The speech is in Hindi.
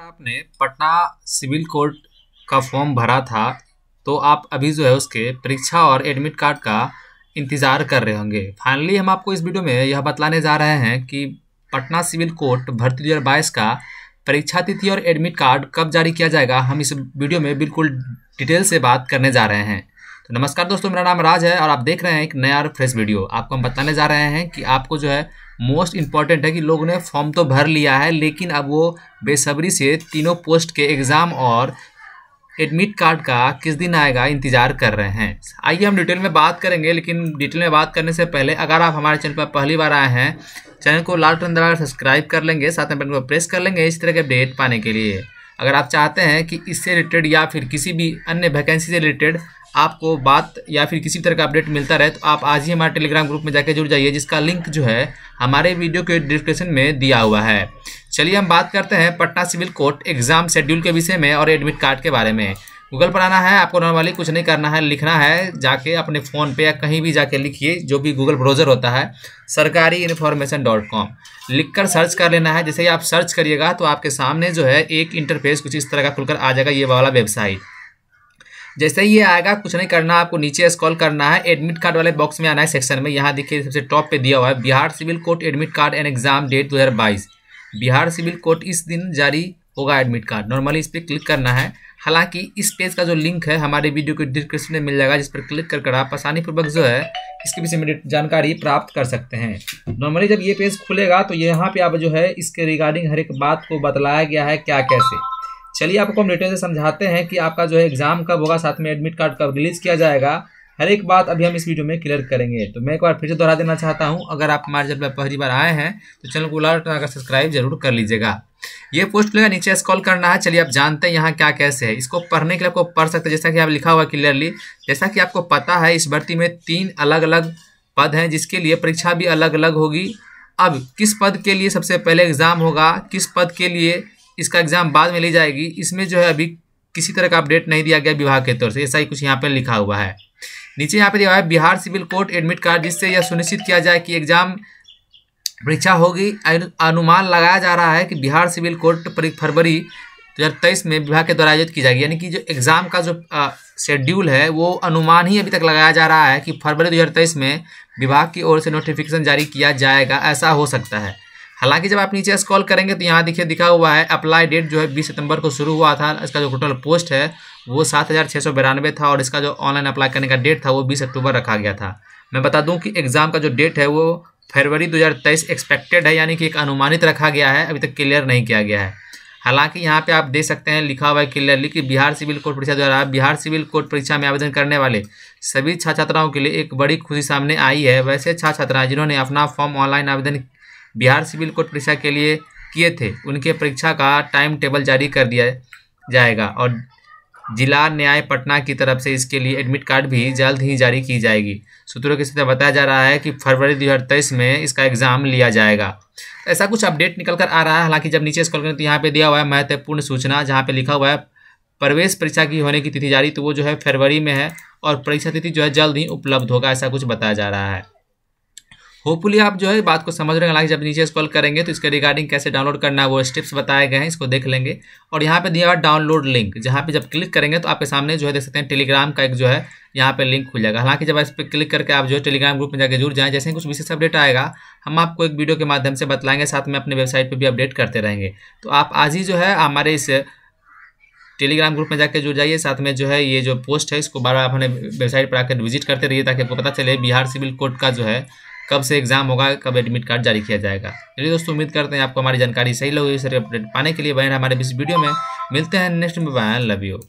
आपने पटना सिविल कोर्ट का फॉर्म भरा था तो आप अभी जो है उसके परीक्षा और एडमिट कार्ड का इंतज़ार कर रहे होंगे फाइनली हम आपको इस वीडियो में यह बतलाने जा रहे हैं कि पटना सिविल कोर्ट भर्ती दो का परीक्षा तिथि और एडमिट कार्ड कब जारी किया जाएगा हम इस वीडियो में बिल्कुल डिटेल से बात करने जा रहे हैं तो नमस्कार दोस्तों मेरा नाम राज है और आप देख रहे हैं एक नया और फ्रेश वीडियो आपको हम बताने जा रहे हैं कि आपको जो है मोस्ट इम्पॉर्टेंट है कि लोगों ने फॉर्म तो भर लिया है लेकिन अब वो बेसब्री से तीनों पोस्ट के एग्ज़ाम और एडमिट कार्ड का किस दिन आएगा इंतजार कर रहे हैं आइए हम डिटेल में बात करेंगे लेकिन डिटेल में बात करने से पहले अगर आप हमारे चैनल पर पहली बार आए हैं चैनल को लाल टन दबाकर सब्सक्राइब कर लेंगे साथ में बटन को प्रेस कर लेंगे इस तरह के अपडेट पाने के लिए अगर आप चाहते हैं कि इससे रिलेटेड या फिर किसी भी अन्य वैकेंसी से रिलेटेड आपको बात या फिर किसी तरह का अपडेट मिलता रहे तो आप आज ही हमारे टेलीग्राम ग्रुप में जाकर जुड़ जाइए जिसका लिंक जो है हमारे वीडियो के डिस्क्रिप्शन में दिया हुआ है चलिए हम बात करते हैं Patna civil court exam schedule के विषय में और एडमिट कार्ड के बारे में गूगल पर आना है आपको नॉर्मली कुछ नहीं करना है लिखना है जाके अपने फ़ोन पे या कहीं भी जाके लिखिए जो भी गूगल ब्राउज़र होता है सरकारी इन्फॉर्मेशन डॉट कॉम लिख कर सर्च कर लेना है जैसे ही आप सर्च करिएगा तो आपके सामने जो है एक इंटरफेस कुछ इस तरह का खुलकर आ जाएगा ये वाला वेबसाइट जैसे ही ये आएगा कुछ नहीं करना आपको नीचे स्क्रॉल करना है एडमिट कार्ड वाले बॉक्स में आना है सेक्शन में यहाँ देखिए सबसे टॉप पे दिया हुआ है Bihar civil court admit card and exam date 2022 Bihar civil court इस दिन जारी होगा एडमिट कार्ड नॉर्मली इस पर क्लिक करना है हालांकि इस पेज का जो लिंक है हमारे वीडियो के डिस्क्रिप्शन में मिल जाएगा जिस पर क्लिक कर कर आप आसानीपूर्वक जो है इसके विषय में जानकारी प्राप्त कर सकते हैं नॉर्मली जब ये पेज खुलेगा तो यहाँ पे आप जो है इसके रिगार्डिंग हर एक बात को बतलाया गया है क्या कैसे चलिए आपको हम डिटेल से समझाते हैं कि आपका जो है एग्ज़ाम कब होगा साथ में एडमिट कार्ड कब रिलीज़ किया जाएगा हर एक बात अभी हम इस वीडियो में क्लियर करेंगे तो मैं एक बार फिर से दोहरा देना चाहता हूँ अगर आप हमारे जब पहली बार आए हैं तो चैनल को लाल कर सब्सक्राइब जरूर कर लीजिएगा ये पोस्ट लेगा नीचे स्कॉल करना है चलिए आप जानते हैं यहाँ क्या कैसे है इसको पढ़ने के लिए आपको पढ़ सकते हैं जैसा कि आप लिखा हुआ क्लियरली जैसा कि आपको पता है इस भर्ती में तीन अलग अलग पद हैं जिसके लिए परीक्षा भी अलग अलग होगी अब किस पद के लिए सबसे पहले एग्ज़ाम होगा किस पद के लिए इसका एग्ज़ाम बाद में ली जाएगी इसमें जो है अभी किसी तरह का अपडेट नहीं दिया गया विभाग के तौर से ऐसा ही कुछ यहाँ पर लिखा हुआ है नीचे यहाँ पे दिया है Bihar civil court admit card जिससे यह सुनिश्चित किया जाए कि एग्जाम परीक्षा होगी अनुमान लगाया जा रहा है कि बिहार सिविल कोर्ट फरवरी दो हज़ार तेईस में विभाग के द्वारा आयोजित की जाएगी यानी कि जो एग्ज़ाम का जो शेड्यूल है वो अनुमान ही अभी तक लगाया जा रहा है कि फरवरी दो हज़ार तेईस में विभाग की ओर से नोटिफिकेशन जारी किया जाएगा ऐसा हो सकता है हालांकि जब आप नीचे स्कॉल करेंगे तो यहाँ देखिए दिखा हुआ है अप्लाई डेट जो है बीस सितंबर को शुरू हुआ था इसका जो टोटल पोस्ट है वो सात हज़ार छः सौ बिरानवे था और इसका जो ऑनलाइन अप्लाई करने का डेट था वो बीस अक्टूबर रखा गया था मैं बता दूँ कि एग्ज़ाम का जो डेट है वो फरवरी 2023 एक्सपेक्टेड है यानी कि एक अनुमानित रखा गया है अभी तक क्लियर नहीं किया गया है हालांकि यहाँ पे आप देख सकते हैं लिखा हुआ है क्लियरली कि बिहार सिविल कोर्ट परीक्षा द्वारा बिहार सिविल कोर्ट परीक्षा में आवेदन करने वाले सभी छात्र छात्राओं के लिए एक बड़ी खुशी सामने आई है वैसे छात्र छात्राएं जिन्होंने अपना फॉर्म ऑनलाइन आवेदन बिहार सिविल कोर्ट परीक्षा के लिए किए थे उनके परीक्षा का टाइम टेबल जारी कर दिया जाएगा और जिला न्याय पटना की तरफ से इसके लिए एडमिट कार्ड भी जल्द ही जारी की जाएगी सूत्रों के साथ बताया जा रहा है कि फरवरी दो में इसका एग्ज़ाम लिया जाएगा ऐसा कुछ अपडेट निकल कर आ रहा है हालांकि जब नीचे स्कॉल करें तो यहाँ पे दिया हुआ है महत्वपूर्ण सूचना जहाँ पे लिखा हुआ है प्रवेश परीक्षा की होने की तिथि जारी तो वो जो है फरवरी में है और परीक्षा तिथि जो है जल्द ही उपलब्ध होगा ऐसा कुछ बताया जा रहा है होपफुली आप जो है बात को समझ रहे हैं हालांकि जब नीचे स्कॉल करेंगे तो इसके रिगार्डिंग कैसे डाउनलोड करना है वो स्टेप्स बताए गए हैं इसको देख लेंगे और यहाँ पे दिया हुआ डाउनलोड लिंक जहाँ पे जब क्लिक करेंगे तो आपके सामने जो है देख सकते हैं टेलीग्राम का एक जो है यहाँ पे लिंक खुल जाएगा हालांकि जब इस पर क्लिक करके आप जो है टेलीग्राम ग्रुप में जाकर जुड़ जाएँ जैसे ही कुछ विशेष अपडेट आएगा हम आपको एक वीडियो के माध्यम से बताएंगे साथ में अपने वेबसाइट पर भी अपडेट करते रहेंगे तो आप आज ही जो है हमारे इस टेलीग्राम ग्रुप में जाकर जुड़ जाइए साथ में जो है ये जो पोस्ट है इसको बार बार अपने वेबसाइट पर आकर विजिट करते रहिए ताकि आपको पता चले बिहार सिविल कोर्ट का जो है कब से एग्जाम होगा कब एडमिट कार्ड जारी किया जाएगा चलिए दोस्तों उम्मीद करते हैं आपको हमारी जानकारी सही लगी सर अपडेट पाने के लिए बहन हमारे इस वीडियो में मिलते हैं नेक्स्ट में बहन लव यू